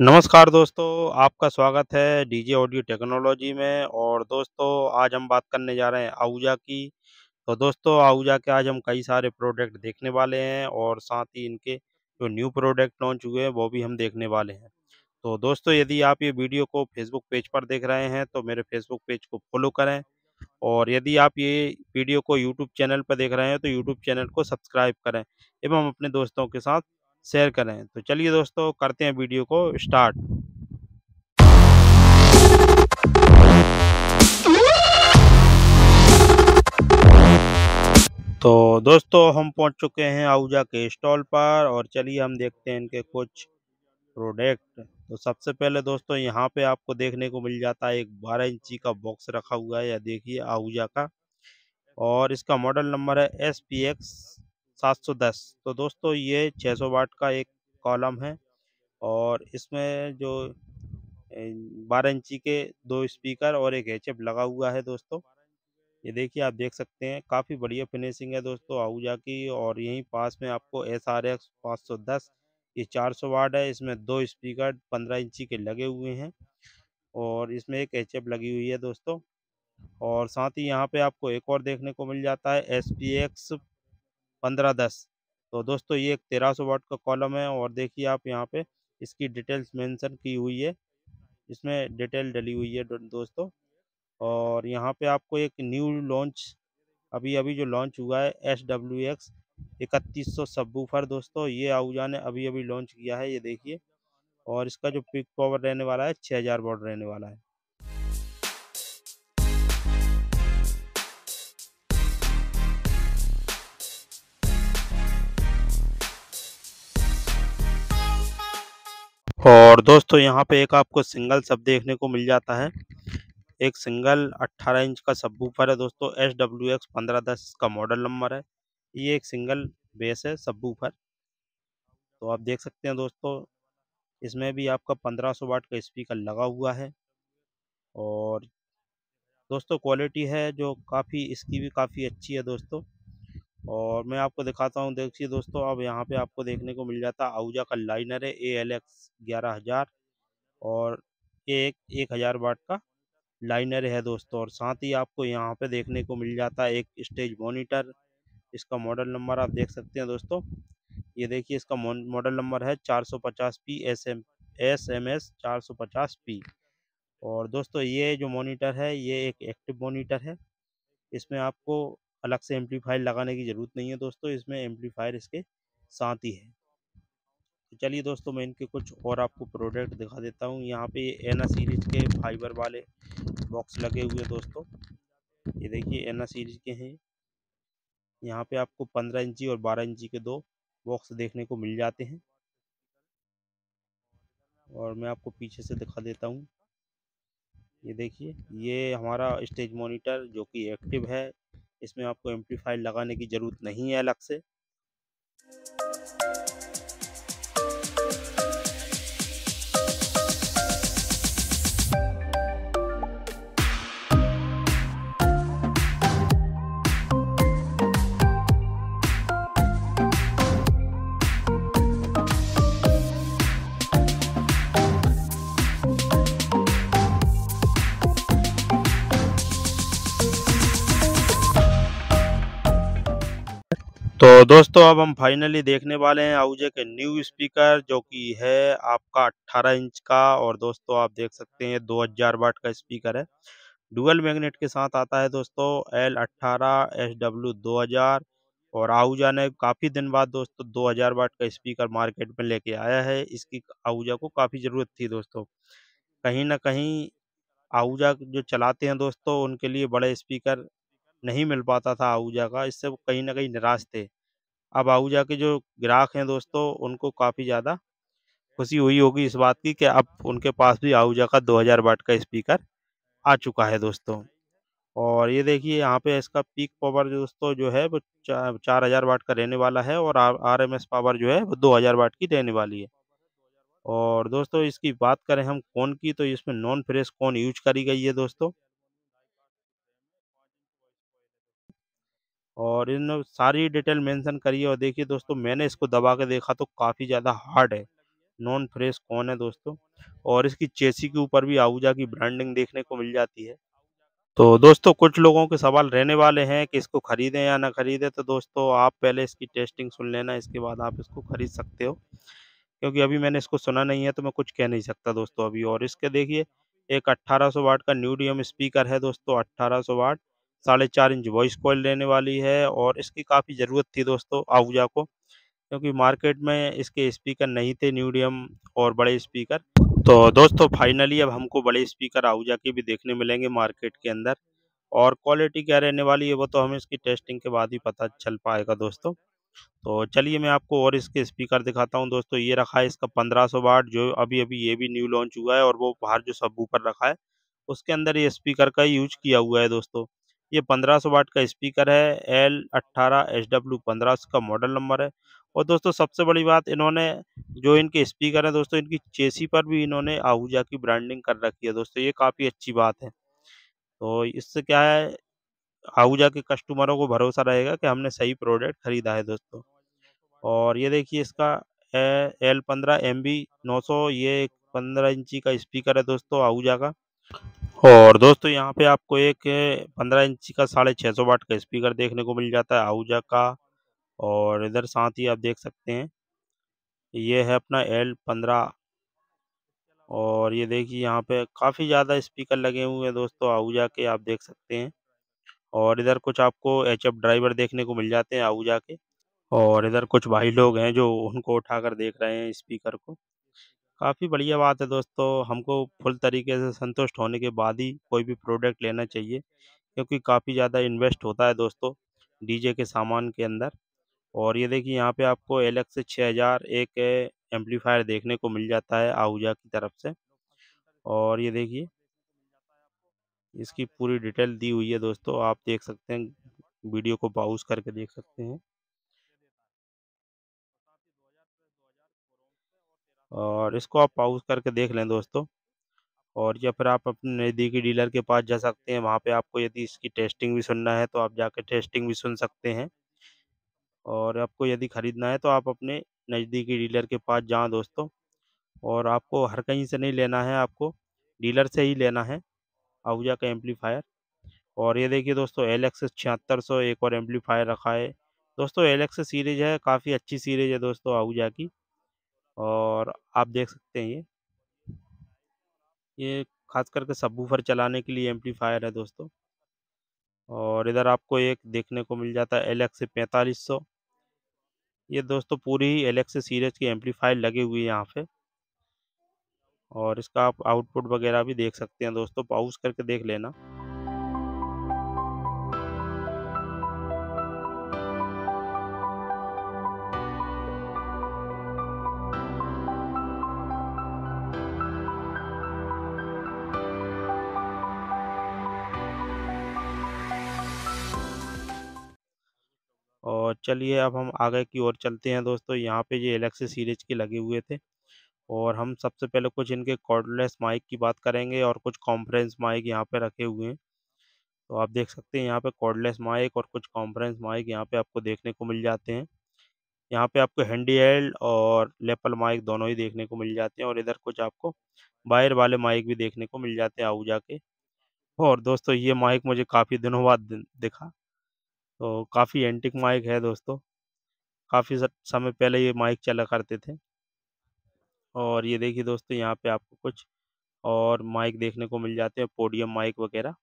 नमस्कार दोस्तों आपका स्वागत है डीजे ऑडियो टेक्नोलॉजी में और दोस्तों आज हम बात करने जा रहे हैं आहूजा की तो दोस्तों आहूजा के आज हम कई सारे प्रोडक्ट देखने वाले हैं और साथ ही इनके जो न्यू प्रोडक्ट लॉन्च हुए हैं वो भी हम देखने वाले हैं तो दोस्तों यदि आप ये वीडियो को फेसबुक पेज पर देख रहे हैं तो मेरे फेसबुक पेज को फॉलो करें और यदि आप ये वीडियो को यूट्यूब चैनल पर देख रहे हैं तो यूट्यूब चैनल को सब्सक्राइब करें एवं अपने दोस्तों के साथ शेयर करें तो चलिए दोस्तों करते हैं वीडियो को स्टार्ट तो दोस्तों हम पहुंच चुके हैं आहूजा के स्टॉल पर और चलिए हम देखते हैं इनके कुछ प्रोडक्ट तो सबसे पहले दोस्तों यहाँ पे आपको देखने को मिल जाता है एक 12 इंची का बॉक्स रखा हुआ है या देखिए आहूजा का और इसका मॉडल नंबर है एस पी एक्स सात सौ दस तो दोस्तों ये छः सौ वाट का एक कॉलम है और इसमें जो बारह इंची के दो स्पीकर और एक एचएफ लगा हुआ है दोस्तों ये देखिए आप देख सकते हैं काफ़ी बढ़िया फिनिशिंग है दोस्तों आहूजा की और यहीं पास में आपको एस आर एक्स पाँच सौ दस ये चार सौ वाट है इसमें दो स्पीकर पंद्रह इंची के लगे हुए हैं और इसमें एक एच लगी हुई है दोस्तों और साथ ही यहाँ पे आपको एक और देखने को मिल जाता है एस पी एक्स पंद्रह दस तो दोस्तों ये एक तेरह सौ वाट का कॉलम है और देखिए आप यहाँ पे इसकी डिटेल्स मेंशन की हुई है इसमें डिटेल डली हुई है दोस्तों और यहाँ पे आपको एक न्यू लॉन्च अभी अभी जो लॉन्च हुआ है एस डब्ल्यू एक्स इकतीस सौ सबूफर दोस्तों ये आहूजा ने अभी अभी लॉन्च किया है ये देखिए और इसका जो पिक पावर रहने वाला है छः हज़ार वॉट रहने वाला है और दोस्तों यहाँ पे एक आपको सिंगल सब देखने को मिल जाता है एक सिंगल 18 इंच का सब है दोस्तों एस डब्ल्यू एक्स पंद्रह दस का मॉडल नंबर है ये एक सिंगल बेस है सब ऊपर तो आप देख सकते हैं दोस्तों इसमें भी आपका 1500 वाट का स्पीकर लगा हुआ है और दोस्तों क्वालिटी है जो काफ़ी इसकी भी काफ़ी अच्छी है दोस्तों और मैं आपको दिखाता हूँ देखिए दोस्तों अब यहाँ पे आपको देखने को मिल जाता आहूजा का लाइनर है ए एल एक्स ग्यारह हज़ार और एक एक हज़ार वाट का लाइनर है दोस्तों और साथ ही आपको यहाँ पे देखने को मिल जाता है एक स्टेज मॉनिटर इसका मॉडल नंबर आप देख सकते हैं दोस्तों ये देखिए इसका मॉडल नंबर है चार सौ पचास P S M S M S चार सौ पचास पी और दोस्तों ये जो मॉनिटर है ये एक एक्टिव मॉनिटर है इसमें आपको अलग से एम्पलीफायर लगाने की ज़रूरत नहीं है दोस्तों इसमें एम्पलीफायर इसके साथ ही है तो चलिए दोस्तों मैं इनके कुछ और आपको प्रोडक्ट दिखा देता हूँ यहाँ पे एना सीरीज के फाइबर वाले बॉक्स लगे हुए दोस्तों ये देखिए एना सीरीज के हैं यहाँ पे आपको पंद्रह इंची और बारह इंची के दो बॉक्स देखने को मिल जाते हैं और मैं आपको पीछे से दिखा देता हूँ ये देखिए ये हमारा स्टेज मॉनिटर जो कि एक्टिव है इसमें आपको एम्पलीफायर लगाने की ज़रूरत नहीं है अलग से तो दोस्तों अब हम फाइनली देखने वाले हैं आउजे के न्यू स्पीकर जो कि है आपका 18 इंच का और दोस्तों आप देख सकते हैं 2000 वाट का स्पीकर है डुअल मैग्नेट के साथ आता है दोस्तों एल अट्ठारह एस डब्ल्यू दो और आहूजा ने काफ़ी दिन बाद दोस्तों 2000 वाट का स्पीकर मार्केट में लेके आया है इसकी आहूजा को काफ़ी ज़रूरत थी दोस्तों कहीं ना कहीं आहूजा जो चलाते हैं दोस्तों उनके लिए बड़े स्पीकर नहीं मिल पाता था आहूजा का इससे वो कहीं ना कहीं निराश थे अब आहूजा के जो ग्राहक हैं दोस्तों उनको काफ़ी ज़्यादा खुशी हुई होगी इस बात की कि अब उनके पास भी आहूजा का 2000 वाट का स्पीकर आ चुका है दोस्तों और ये देखिए यहाँ पे इसका पीक पावर दोस्तों जो है वो चार हज़ार वाट का रहने वाला है और आर एम एस पावर जो है वो दो हज़ार वाट की रहने वाली है और दोस्तों इसकी बात करें हम कौन की तो इसमें नॉन फ्रेश कौन यूज करी गई है दोस्तों और इन सारी डिटेल मेंशन करिए और देखिए दोस्तों मैंने इसको दबा के देखा तो काफ़ी ज़्यादा हार्ड है नॉन फ्रेश कौन है दोस्तों और इसकी चेसी के ऊपर भी आहूजा की ब्रांडिंग देखने को मिल जाती है तो दोस्तों कुछ लोगों के सवाल रहने वाले हैं कि इसको ख़रीदें या ना ख़रीदें तो दोस्तों आप पहले इसकी टेस्टिंग सुन लेना इसके बाद आप इसको ख़रीद सकते हो क्योंकि अभी मैंने इसको सुना नहीं है तो मैं कुछ कह नहीं सकता दोस्तों अभी और इसके देखिए एक 1800 वाट का न्यूडियम स्पीकर है दोस्तों 1800 वाट साढ़े चार इंच वॉइस कोयल लेने वाली है और इसकी काफ़ी ज़रूरत थी दोस्तों आहूजा को क्योंकि मार्केट में इसके स्पीकर नहीं थे न्यूडियम और बड़े स्पीकर तो दोस्तों फाइनली अब हमको बड़े स्पीकर आहूजा के भी देखने मिलेंगे मार्केट के अंदर और क्वालिटी क्या रहने वाली है वो तो हमें इसकी टेस्टिंग के बाद ही पता चल पाएगा दोस्तों तो चलिए मैं आपको और इसके स्पीकर दिखाता हूँ दोस्तों ये रखा है इसका पंद्रह सौ वाट जो अभी अभी ये भी न्यू लॉन्च हुआ है और वो बाहर जो सब ऊपर रखा है उसके अंदर ये स्पीकर का यूज किया हुआ है दोस्तों ये 1500 वाट का स्पीकर है एल अट्ठारह एच डब्ल्यू पंद्रह का मॉडल नंबर है और दोस्तों सबसे बड़ी बात इन्होंने जो इनके स्पीकर हैं दोस्तों इनकी चेसी पर भी इन्होंने आहूजा की ब्रांडिंग कर रखी है दोस्तों ये काफ़ी अच्छी बात है तो इससे क्या है आहूजा के कस्टमरों को भरोसा रहेगा कि हमने सही प्रोडक्ट खरीदा है दोस्तों और ये देखिए इसका एल पंद्रह एम बी नौ सौ ये पंद्रह इंची का स्पीकर है दोस्तों आहूजा का और दोस्तों यहाँ पे आपको एक पंद्रह इंच का साढ़े छः सौ वाट का स्पीकर देखने को मिल जाता है आहूजा का और इधर साथ ही आप देख सकते हैं ये है अपना एल पंद्रह और ये देखिए यहाँ पे काफ़ी ज़्यादा स्पीकर लगे हुए हैं दोस्तों आहूजा के आप देख सकते हैं और इधर कुछ आपको एच ड्राइवर देखने को मिल जाते हैं आहूजा के और इधर कुछ भाई लोग हैं जो उनको उठा देख रहे हैं इस्पीकर को काफ़ी बढ़िया बात है दोस्तों हमको फुल तरीके से संतुष्ट होने के बाद ही कोई भी प्रोडक्ट लेना चाहिए क्योंकि काफ़ी ज़्यादा इन्वेस्ट होता है दोस्तों डीजे के सामान के अंदर और ये देखिए यहाँ पे आपको एल एक्स छः हज़ार एक एम्पलीफायर देखने को मिल जाता है आहूजा की तरफ से और ये देखिए इसकी पूरी डिटेल दी हुई है दोस्तों आप देख सकते हैं वीडियो को पाउज करके देख सकते हैं और इसको आप पाउज करके देख लें दोस्तों और या फिर आप अपने नज़दीकी डीलर के पास जा सकते हैं वहाँ पे आपको यदि इसकी टेस्टिंग भी सुनना है तो आप जाके टेस्टिंग भी सुन सकते हैं और आपको यदि ख़रीदना है तो आप अपने नज़दीकी डीलर के पास जाएँ दोस्तों और आपको हर कहीं से नहीं लेना है आपको डीलर से ही लेना है आहूजा का एम्पलीफायर और ये देखिए दोस्तों एल एक्स छिहत्तर सौ एक और एम्पलीफायर रखा है दोस्तों एल एक्स सीरीज है काफ़ी अच्छी सीरीज है दोस्तों आहूजा की और आप देख सकते हैं ये ये खास करके सबवूफर चलाने के लिए एम्पलीफायर है दोस्तों और इधर आपको एक देखने को मिल जाता है एल एक्स पैंतालीस सौ ये दोस्तों पूरी एल एक्स सीरीज की एम्पलीफायर लगे हुए हैं यहाँ पे और इसका आप आउटपुट वगैरह भी देख सकते हैं दोस्तों पाउस करके देख लेना और चलिए अब हम आगे की ओर चलते हैं दोस्तों यहाँ पे ये एलेक्सी सीरीज के लगे हुए थे और हम सबसे पहले कुछ इनके कॉर्डलेस माइक की बात करेंगे और कुछ कॉन्फ्रेंस माइक यहाँ पे रखे हुए हैं तो आप देख सकते हैं यहाँ पे कॉर्डलेस माइक और कुछ कॉन्फ्रेंस माइक यहाँ पे आपको देखने को मिल जाते हैं यहाँ पे आपको हैंडी हेल्ड और लेपल माइक दोनों ही देखने को मिल जाते हैं और इधर कुछ आपको बायर वाले माइक भी देखने को मिल जाते हैं आऊजा के और दोस्तों ये माइक मुझे काफ़ी दिनों बाद दिखा तो काफ़ी एंटिक माइक है दोस्तों काफ़ी समय पहले ये माइक चला करते थे और ये देखिए दोस्तों यहाँ पे आपको कुछ और माइक देखने को मिल जाते हैं पोडियम माइक वगैरह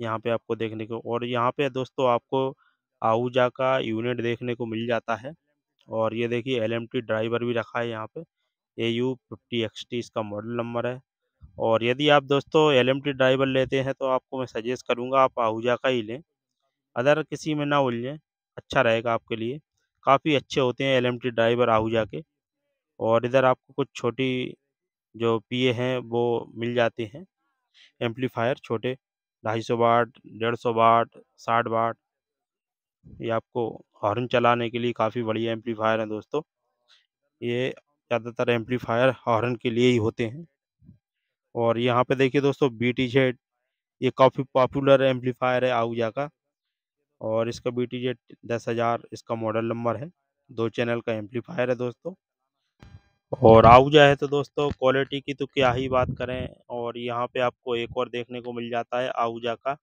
यहाँ पे आपको देखने को और यहाँ पे दोस्तों आपको आहूजा का यूनिट देखने को मिल जाता है और ये देखिए एल ड्राइवर भी रखा है यहाँ पे ए यू फिफ्टी इसका मॉडल नंबर है और यदि आप दोस्तों एल ड्राइवर लेते हैं तो आपको मैं सजेस्ट करूँगा आप आहूजा का ही लें अदर किसी में ना उलझें अच्छा रहेगा आपके लिए काफ़ी अच्छे होते हैं एल ड्राइवर आहूजा के और इधर आपको कुछ छोटी जो पीए हैं वो मिल जाते हैं एम्पलीफायर छोटे ढाई सौ बाट डेढ़ सौ बाट साठ बाट ये आपको हॉर्न चलाने के लिए काफ़ी बढ़िया एम्पलीफायर हैं दोस्तों ये ज़्यादातर एम्पलीफायर हॉर्न के लिए ही होते हैं और यहाँ पे देखिए दोस्तों बी टी जेड ये काफ़ी पॉपुलर एम्पलीफायर है आहूजा का और इसका बी टी जेट दस हज़ार इसका मॉडल नंबर है दो चैनल का एम्पलीफायर है दोस्तों और हम्म। आउ है तो दोस्तों क्वालिटी की तो क्या ही बात करें और यहाँ पे आपको एक और देखने को मिल जाता है आउजा का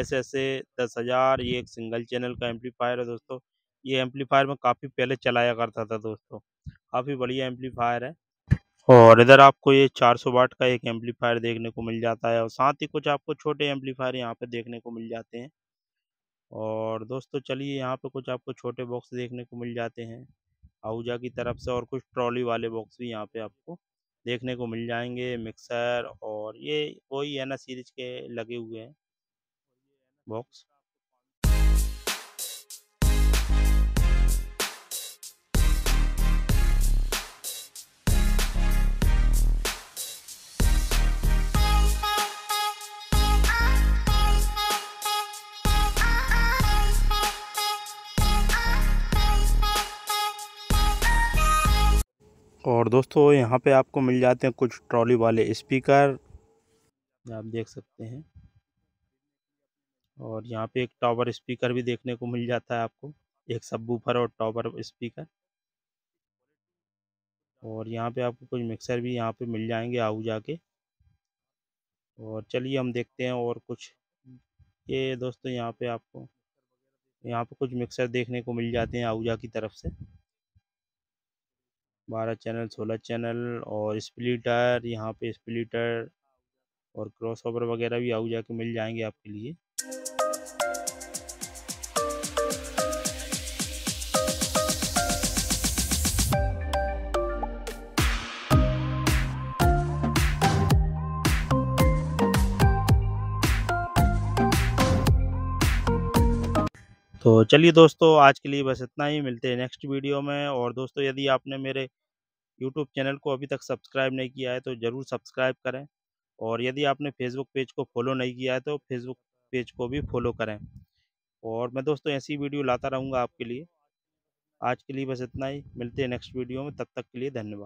एस एस ए दस हज़ार ये एक सिंगल चैनल का एम्पलीफायर है दोस्तों ये एम्पलीफायर में काफ़ी पहले चलाया करता था दोस्तों काफ़ी बढ़िया एम्पलीफायर है और इधर आपको ये 400 वाट का एक एम्पलीफायर देखने को मिल जाता है और साथ ही कुछ आपको छोटे एम्पलीफायर यहाँ पे देखने को मिल जाते हैं और दोस्तों चलिए यहाँ पे कुछ आपको छोटे बॉक्स देखने को मिल जाते हैं आहूजा की तरफ से और कुछ ट्रॉली वाले बॉक्स भी यहाँ पे आपको देखने को मिल जाएंगे मिक्सर और ये वही है ना सीरीज के लगे हुए हैं बॉक्स और दोस्तों यहाँ पे आपको मिल जाते हैं कुछ ट्रॉली वाले स्पीकर आप देख सकते हैं और यहाँ पे एक टावर स्पीकर भी देखने को मिल जाता है आपको एक सबवूफर और टावर स्पीकर और यहाँ पे आपको कुछ मिक्सर भी यहाँ पे मिल जाएंगे आऊ जाके और चलिए हम देखते हैं और कुछ ये दोस्तों यहाँ पे आपको यहाँ पे कुछ मिक्सर देखने को मिल जाते हैं आऊजा की तरफ से बारह चैनल सोलह चैनल और स्प्लिटर यहाँ पे स्प्लिटर और क्रॉसओवर वगैरह भी आउजा के मिल जाएंगे आपके लिए तो चलिए दोस्तों आज के लिए बस इतना ही मिलते हैं नेक्स्ट वीडियो में और दोस्तों यदि आपने मेरे यूट्यूब चैनल को अभी तक सब्सक्राइब नहीं किया है तो ज़रूर सब्सक्राइब करें और यदि आपने फेसबुक पेज को फॉलो नहीं किया है तो फेसबुक पेज को भी फॉलो करें और मैं दोस्तों ऐसी वीडियो लाता रहूँगा आपके लिए आज के लिए बस इतना ही मिलते हैं नेक्स्ट वीडियो में तब तक, के लिए धन्यवाद